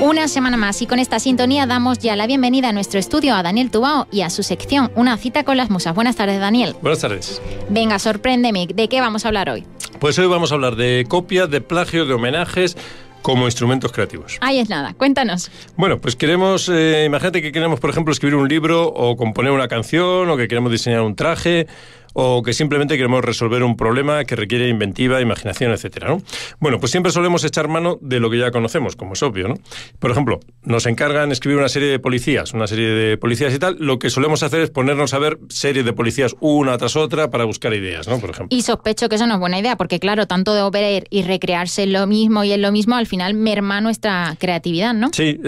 Una semana más y con esta sintonía damos ya la bienvenida a nuestro estudio a Daniel Tubao y a su sección Una cita con las musas. Buenas tardes, Daniel. Buenas tardes. Venga, sorprendeme, ¿de qué vamos a hablar hoy? Pues hoy vamos a hablar de copias, de plagio, de homenajes, como instrumentos creativos. Ahí es nada, cuéntanos. Bueno, pues queremos, eh, imagínate que queremos, por ejemplo, escribir un libro o componer una canción o que queremos diseñar un traje o que simplemente queremos resolver un problema que requiere inventiva, imaginación, etcétera. ¿no? Bueno, pues siempre solemos echar mano de lo que ya conocemos, como es obvio. ¿no? Por ejemplo, nos encargan escribir una serie de policías, una serie de policías y tal. Lo que solemos hacer es ponernos a ver series de policías una tras otra para buscar ideas, ¿no? Por ejemplo. Y sospecho que eso no es buena idea, porque claro, tanto de operar y recrearse lo mismo y en lo mismo, al final merma nuestra creatividad, ¿no? Sí,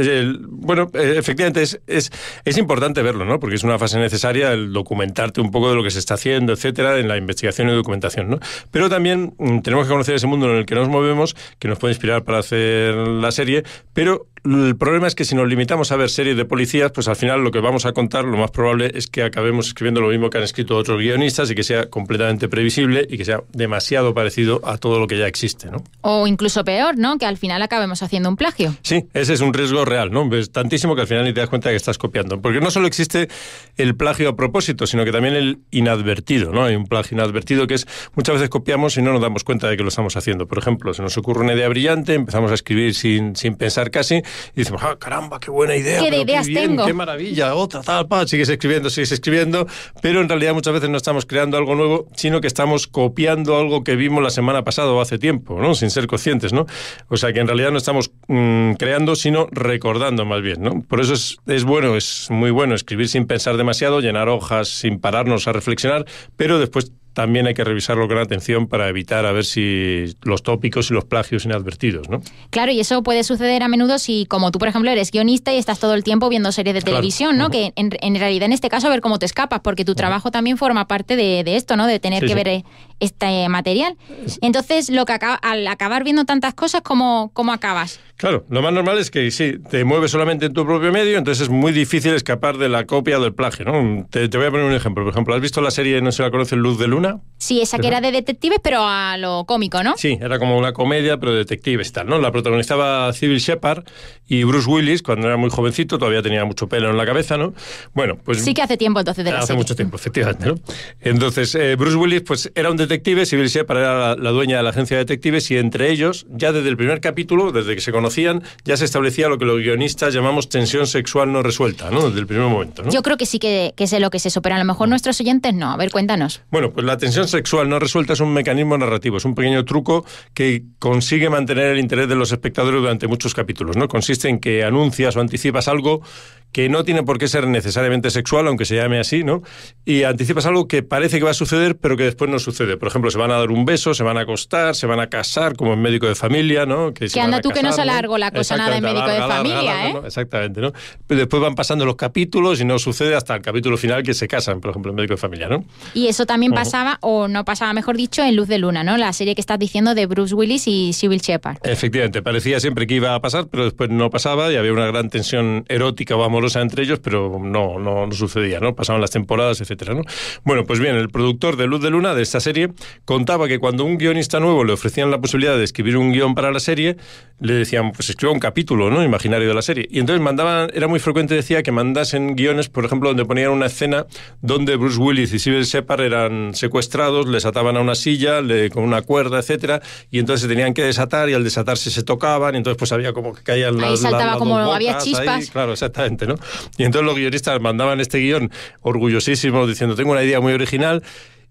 bueno, eh, efectivamente es, es, es importante verlo, ¿no? Porque es una fase necesaria el documentarte un poco de lo que se está haciendo, etcétera, en la investigación y documentación. ¿no? Pero también mm, tenemos que conocer ese mundo en el que nos movemos, que nos puede inspirar para hacer la serie, pero el problema es que si nos limitamos a ver series de policías, pues al final lo que vamos a contar, lo más probable es que acabemos escribiendo lo mismo que han escrito otros guionistas y que sea completamente previsible y que sea demasiado parecido a todo lo que ya existe, ¿no? O incluso peor, ¿no? Que al final acabemos haciendo un plagio. Sí, ese es un riesgo real, ¿no? Es tantísimo que al final ni te das cuenta que estás copiando. Porque no solo existe el plagio a propósito, sino que también el inadvertido, ¿no? Hay un plagio inadvertido que es muchas veces copiamos y no nos damos cuenta de que lo estamos haciendo. Por ejemplo, se nos ocurre una idea brillante, empezamos a escribir sin, sin pensar casi y decimos, ah, caramba, qué buena idea. ¿Qué Qué maravilla, otra, tal, sigues escribiendo, sigues escribiendo, pero en realidad muchas veces no estamos creando algo nuevo, sino que estamos copiando algo que vimos la semana pasada o hace tiempo, ¿no? Sin ser conscientes, ¿no? O sea que en realidad no estamos mm, creando, sino recordando más bien, ¿no? Por eso es, es bueno, es muy bueno escribir sin pensar demasiado, llenar hojas sin pararnos a reflexionar, pero después también hay que revisarlo con atención para evitar a ver si los tópicos y los plagios inadvertidos, ¿no? Claro, y eso puede suceder a menudo si, como tú, por ejemplo, eres guionista y estás todo el tiempo viendo series de televisión, ¿no? Que en, realidad en este caso a ver cómo te escapas, porque tu trabajo también forma parte de, esto, ¿no? De tener que ver eh, este material. Entonces, lo que acaba, al acabar viendo tantas cosas, ¿cómo, acabas? Claro, lo más normal es que sí, te mueves solamente en tu propio medio, entonces es muy difícil escapar de la copia o del plagio. ¿no? Te, voy a poner un ejemplo. Por ejemplo, ¿has visto la serie, no se la conoce, Luz de Luna? Sí, esa que era de detectives, pero a lo cómico, ¿no? Sí, era como una comedia, pero de detectives tal, ¿no? La protagonizaba Civil Shepard y Bruce Willis, cuando era muy jovencito, todavía tenía mucho pelo en la cabeza, ¿no? Bueno, pues... Sí que hace tiempo entonces de la Hace mucho tiempo, efectivamente, ¿no? Entonces, eh, Bruce Willis, pues era un detectives y era la, dueña de la agencia de detectives y entre ellos, ya desde el primer capítulo, desde que se conocían, ya se establecía lo que los guionistas llamamos tensión sexual no resuelta, ¿no? Desde el primer momento, Yo creo que sí que, que sé lo que se supera a lo mejor mm. nuestros oyentes no. A ver, cuéntanos. Bueno, pues la tensión sexual no resuelta es un mecanismo narrativo, es un pequeño truco que consigue mantener el interés de los espectadores durante muchos capítulos, ¿no? Consiste en que anuncias o anticipas algo que no tiene por qué ser necesariamente sexual, aunque se llame así, ¿no? Y anticipas algo que parece que va a suceder, pero que después no sucede. Por ejemplo, se van a dar un beso, se van a acostar, se van a casar, como en médico de familia, ¿no? Que, anda tú que no se alargo la cosa nada en médico de familia, ¿eh? Exactamente, ¿no? Pero después van pasando los capítulos y no sucede hasta el capítulo final que se casan, por ejemplo, en médico de familia, ¿no? Y eso también pasaba, o no pasaba, mejor dicho, en Luz de Luna, ¿no? La serie que estás diciendo de Bruce Willis y Sybil Shepard. Efectivamente, parecía siempre que iba a pasar, pero después no pasaba y había una gran tensión erótica o entre ellos, pero no, no, sucedía, ¿no? Pasaban las temporadas, etcétera, ¿no? Bueno, pues bien, el productor de Luz de Luna de esta serie contaba que cuando un guionista nuevo le ofrecían la posibilidad de escribir un guión para la serie, le decían, pues escriba un capítulo, ¿no? Imaginario de la serie. Y entonces mandaban, era muy frecuente, decía, que mandasen guiones, por ejemplo, donde ponían una escena donde Bruce Willis y Sibyl Separ eran secuestrados, les ataban a una silla, con una cuerda, etcétera, y entonces se tenían que desatar y al desatarse se tocaban, y entonces pues había como que caían las. Ahí saltaba como había chispas. claro, exactamente, ¿no? Y entonces los guionistas mandaban este guión Orgullosísimo, diciendo, tengo una idea muy original.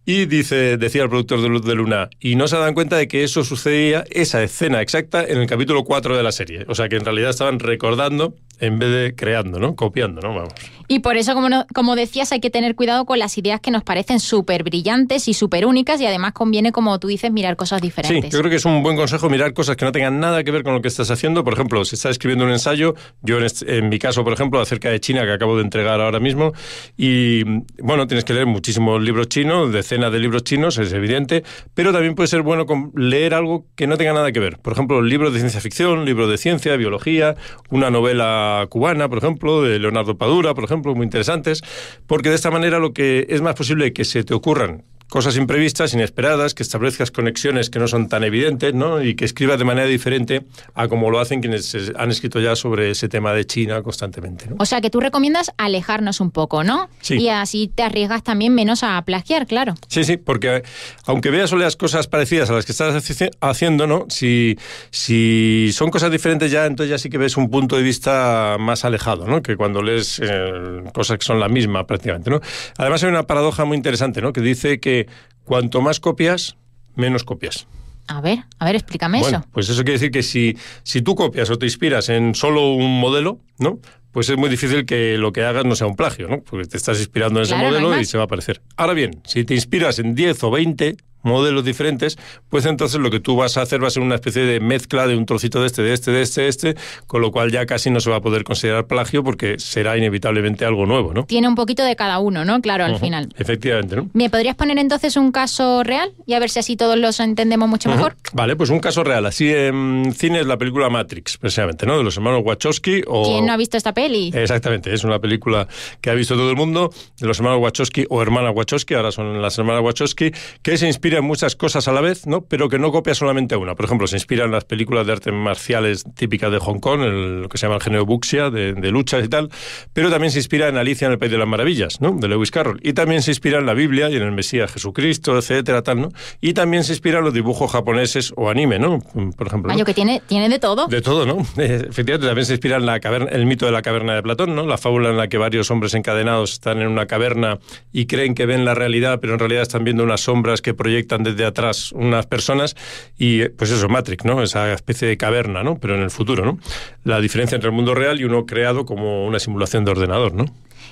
Y dice, decía el productor de Luz de Luna, y no se dan cuenta de que eso sucedía, esa escena exacta, en el capítulo 4 de la serie. O sea que en realidad estaban recordando en vez de creando, ¿no? Copiando, ¿no? Vamos. Y por eso, como, como decías, hay que tener cuidado con las ideas que nos parecen súper brillantes y súper únicas y además conviene, como tú dices, mirar cosas diferentes. Sí, yo creo que es un buen consejo mirar cosas que no tengan nada que ver con lo que estás haciendo. Por ejemplo, si estás escribiendo un ensayo, yo en, en mi caso, por ejemplo, acerca de China, que acabo de entregar ahora mismo, y bueno, tienes que leer muchísimos libros chinos, decenas de libros chinos, es evidente, pero también puede ser bueno leer algo que no tenga nada que ver. Por ejemplo, libros de ciencia ficción, libros de ciencia, biología, una novela cubana, por ejemplo, de Leonardo Padura, por ejemplo, muy interesantes, porque de esta manera lo que es más posible que se te ocurran cosas imprevistas, inesperadas, que establezcas conexiones que no son tan evidentes, ¿no? Y que escribas de manera diferente a como lo hacen quienes han escrito ya sobre ese tema de China constantemente. O sea, que tú recomiendas alejarnos un poco, ¿no? Y así te arriesgas también menos a plagiar, claro. Sí, sí, porque eh, aunque veas o leas cosas parecidas a las que estás haciendo, ¿no? Si, si son cosas diferentes ya, entonces ya sí que ves un punto de vista más alejado, ¿no? Que cuando lees eh, cosas que son la misma prácticamente, ¿no? Además hay una paradoja muy interesante, ¿no? Que dice que cuanto más copias, menos copias. A ver, a ver, explícame eso. Pues eso quiere decir que si, si tú copias o te inspiras en solo un modelo, ¿no? Pues es muy difícil que lo que hagas no sea un plagio, ¿no? Porque te estás inspirando en ese modelo y se va a aparecer. Ahora bien, si te inspiras en 10 o 20 modelos diferentes, pues entonces lo que tú vas a hacer va a ser una especie de mezcla de un trocito de este, de este, de este, de este, con lo cual ya casi no se va a poder considerar plagio porque será inevitablemente algo nuevo, ¿no? Tiene un poquito de cada uno, ¿no? Claro, al final. Efectivamente, ¿no? ¿Me podrías poner entonces un caso real y a ver si así todos los entendemos mucho mejor? Vale, pues un caso real. Así en cine es la película Matrix, precisamente, ¿no? De los hermanos Wachowski o... ¿Quién no ha visto esta peli? Exactamente, es una película que ha visto todo el mundo, de los hermanos Wachowski o hermana Wachowski, ahora son las hermanas Wachowski, que se inspira muchas cosas a la vez, ¿no? pero que no copia solamente una. Por ejemplo, se inspira en las películas de artes marciales típicas de Hong Kong, en lo que se llama el género buxia, de, de, luchas y tal, pero también se inspira en Alicia en el País de las Maravillas, ¿no? de Lewis Carroll, y también se inspira en la Biblia y en el Mesías Jesucristo, etcétera, tal, ¿no? y también se inspira en los dibujos japoneses o anime, ¿no? por ejemplo. que tiene, tiene de todo. De todo, ¿no? Efectivamente, también se inspira en la el mito de la caverna de Platón, ¿no? la fábula en la que varios hombres encadenados están en una caverna y creen que ven la realidad, pero en realidad están viendo unas sombras que proyectan están desde atrás unas personas y pues eso, Matrix, ¿no? Esa especie de caverna, ¿no? Pero en el futuro, ¿no? La diferencia entre el mundo real y uno creado como una simulación de ordenador, ¿no?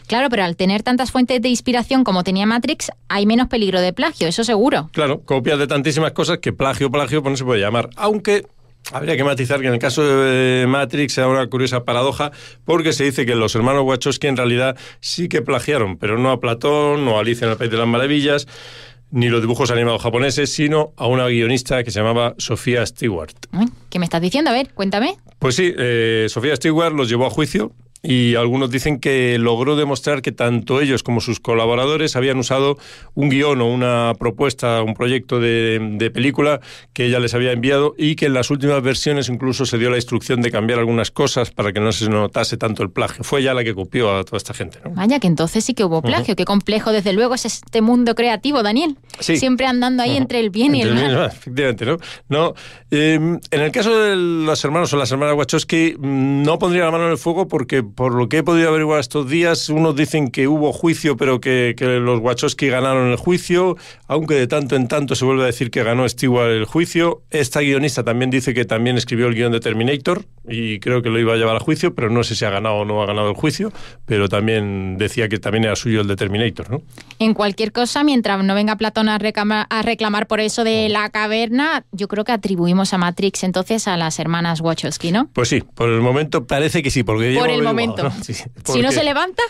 Claro, pero al tener tantas fuentes de inspiración como tenía Matrix, hay menos peligro de plagio, eso seguro. Claro, copias de tantísimas cosas que plagio, plagio, pues no se puede llamar. Aunque Habría que matizar que en el caso de Matrix sea una curiosa paradoja porque se dice que los hermanos Wachowski en realidad sí que plagiaron, pero no a Platón, no a Alice en el País de las Maravillas, ni los dibujos animados japoneses, sino a una guionista que se llamaba Sofía Stewart. ¿Qué me estás diciendo? A ver, cuéntame. Pues sí, eh, Sofía Stewart los llevó a juicio y algunos dicen que logró demostrar que tanto ellos como sus colaboradores habían usado un guión o una propuesta, un proyecto de, película que ella les había enviado y que en las últimas versiones incluso se dio la instrucción de cambiar algunas cosas para que no se notase tanto el plagio. Fue ella la que copió a toda esta gente. ¿no? Vaya, que entonces sí que hubo plagio. Qué complejo, desde luego, es este mundo creativo, Daniel. Siempre andando ahí entre el bien y el mal. efectivamente, ¿no? Em, en el caso de los hermanos o las hermanas Wachowski, mm, no pondría la mano en el fuego porque por lo que he podido averiguar estos días, unos dicen que hubo juicio, pero que, los Wachowski ganaron el juicio, aunque de tanto en tanto se vuelve a decir que ganó Stewart el juicio. Esta guionista también dice que también escribió el guión de Terminator, y creo que lo iba a llevar a juicio, pero no sé si ha ganado o no ha ganado el juicio, pero también decía que también era suyo el Determinator. ¿no? En cualquier cosa, mientras no venga Platón a, reclamar, a reclamar por eso de la caverna, yo creo que atribuimos a Matrix entonces a las hermanas Wachowski, ¿no? Pues sí, por el momento parece que sí, porque por el momento. Si no se levanta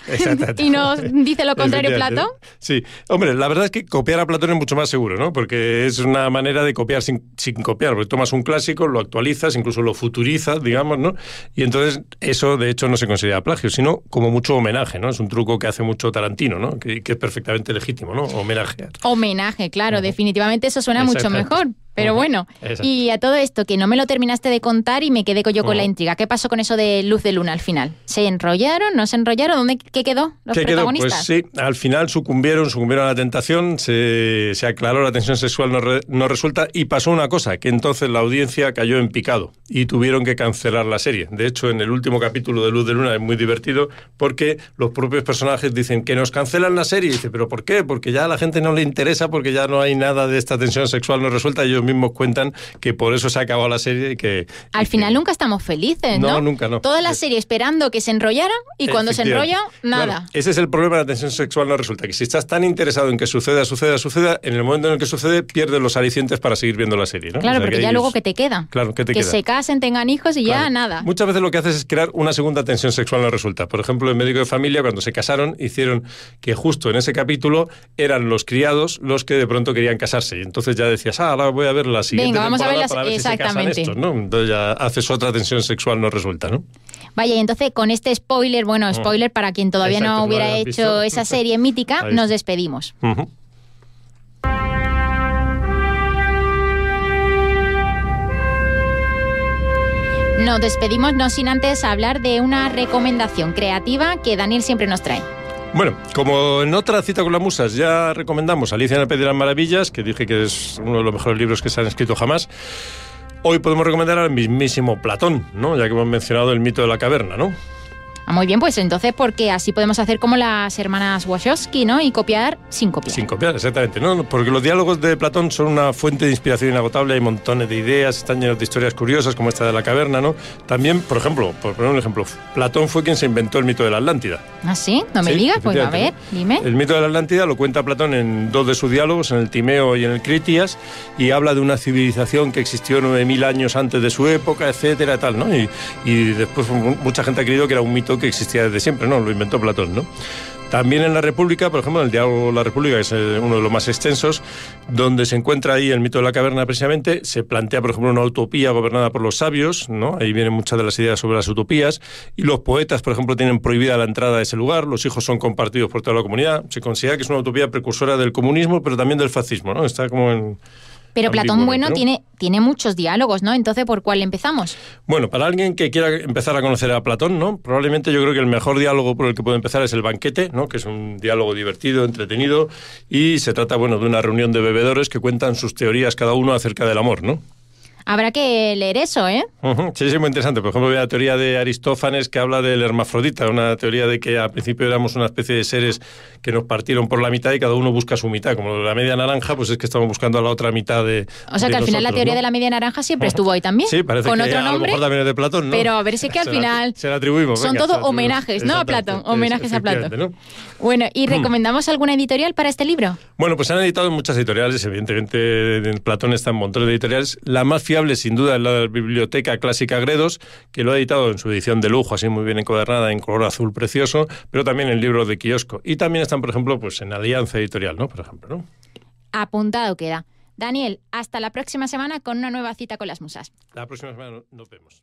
y no dice lo contrario Platón. Sí, hombre, la verdad es que copiar a Platón es mucho más seguro, ¿no? Porque es una manera de copiar sin, sin copiar, porque tomas un clásico, lo actualizas, incluso lo futurizas, digamos ¿no? Y entonces eso, de hecho, no se considera plagio, sino como mucho homenaje, ¿no? Es un truco que hace mucho Tarantino, ¿no? Que, es perfectamente legítimo, ¿no? Homenaje. Homenaje, claro, definitivamente eso suena mucho mejor. Pero bueno, y a todo esto que no me lo terminaste de contar y me quedé yo con la intriga. ¿Qué pasó con eso de Luz de Luna al final? ¿Se enrollaron? ¿No se enrollaron? ¿Dónde, ¿Qué quedó? ¿Los protagonistas? Pues sí, al final sucumbieron, sucumbieron a la tentación, se, aclaró la tensión sexual no, resuelta resulta y pasó una cosa, que entonces la audiencia cayó en picado y tuvieron que cancelar la serie. De hecho, en el último capítulo de Luz de Luna es muy divertido porque los propios personajes dicen que nos cancelan la serie y dice, pero ¿por qué? Porque ya a la gente no le interesa porque ya no hay nada de esta tensión sexual no resuelta. Y mismos cuentan que por eso se ha acabado la serie y que... Al final nunca estamos felices, ¿no? No, nunca, no. Toda la serie esperando que se enrollara y cuando se enrolla, nada. ese es el problema de la tensión sexual, no resulta. Que si estás tan interesado en que suceda, suceda, suceda, en el momento en el que sucede, pierdes los alicientes para seguir viendo la serie, ¿no? Claro, porque ya luego que te queda. Claro, que te que se casen, tengan hijos y ya nada. Muchas veces lo que haces es crear una segunda tensión sexual, no resulta. Por ejemplo, el Médico de Familia, cuando se casaron, hicieron que justo en ese capítulo eran los criados los que de pronto querían casarse. Y entonces ya decías, ah, ahora voy a ver la siguiente Venga, vamos a exactamente. Entonces ya haces otra tensión sexual, no resulta, ¿no? Vaya, y entonces con este spoiler, bueno, mm. spoiler para quien todavía no hubiera hecho esa serie mítica, nos despedimos. Nos despedimos no sin antes hablar de una recomendación creativa que Daniel siempre nos trae. Bueno, como en otra cita con las musas ya recomendamos Alicia en el País de las Maravillas, que dije que es uno de los mejores libros que se han escrito jamás, hoy podemos recomendar al mismísimo Platón, ¿no? ya que hemos mencionado el mito de la caverna, ¿no? Ah, muy bien, pues entonces, porque así podemos hacer como las hermanas Wachowski, ¿no? Y copiar sin copiar. Sin copiar, exactamente. No, porque los diálogos de Platón son una fuente de inspiración inagotable, hay montones de ideas, están llenos de historias curiosas, como esta de la caverna, ¿no? También, por ejemplo, por poner un ejemplo, Platón fue quien se inventó el mito de la Atlántida. ¿Ah, sí? No me digas, pues a ver, dime. El mito de la Atlántida lo cuenta Platón en dos de sus diálogos, en el Timeo y en el Critias, y habla de una civilización que existió 9.000 años antes de su época, etcétera, tal, ¿no? Y, y después mucha gente ha creído que era un mito que existía desde siempre, ¿no? Lo inventó Platón, ¿no? También en la República, por ejemplo, en el diálogo de la República, que es eh, uno de los más extensos, donde se encuentra ahí el mito de la caverna precisamente, se plantea, por ejemplo, una utopía gobernada por los sabios, ¿no? Ahí vienen muchas de las ideas sobre las utopías, y los poetas, por ejemplo, tienen prohibida la entrada a ese lugar, los hijos son compartidos por toda la comunidad, se considera que es una utopía precursora del comunismo, pero también del fascismo, ¿no? Está como en... Pero Platón bueno tiene, tiene muchos diálogos, ¿no? Entonces, ¿por cuál empezamos? Bueno, para alguien que quiera empezar a conocer a Platón, ¿no? Probablemente yo creo que el mejor diálogo por el que puede empezar es el banquete, ¿no? Que es un diálogo divertido, entretenido, y se trata, bueno, de una reunión de bebedores que cuentan sus teorías cada uno acerca del amor, ¿no? Habrá que leer eso, ¿eh? Sí, sí, muy interesante. Por ejemplo, la teoría de Aristófanes que habla del hermafrodita, una teoría de que al principio éramos una especie de seres que nos partieron por la mitad y cada uno busca su mitad. Como la media naranja, pues es que estamos buscando a la otra mitad de. O sea que al final la teoría de la media naranja siempre estuvo ahí también. Sí, parece que otro a nombre, mejor también de Platón, ¿no? Pero a ver si que al final. Se la atribuimos. son todos homenajes, ¿no? A Platón, homenajes a Platón. Bueno, ¿y hmm. recomendamos alguna editorial para este libro? Bueno, pues han editado muchas editoriales, evidentemente Platón está en montón de editoriales. La más sin duda en la Biblioteca Clásica Gredos, que lo ha editado en su edición de lujo, así muy bien encuadernada, en color azul precioso, pero también en libro de kiosco. Y también están, por ejemplo, pues en Alianza Editorial, ¿no? Por ejemplo, ¿no? Apuntado queda. Daniel, hasta la próxima semana con una nueva cita con las musas. La próxima semana nos vemos.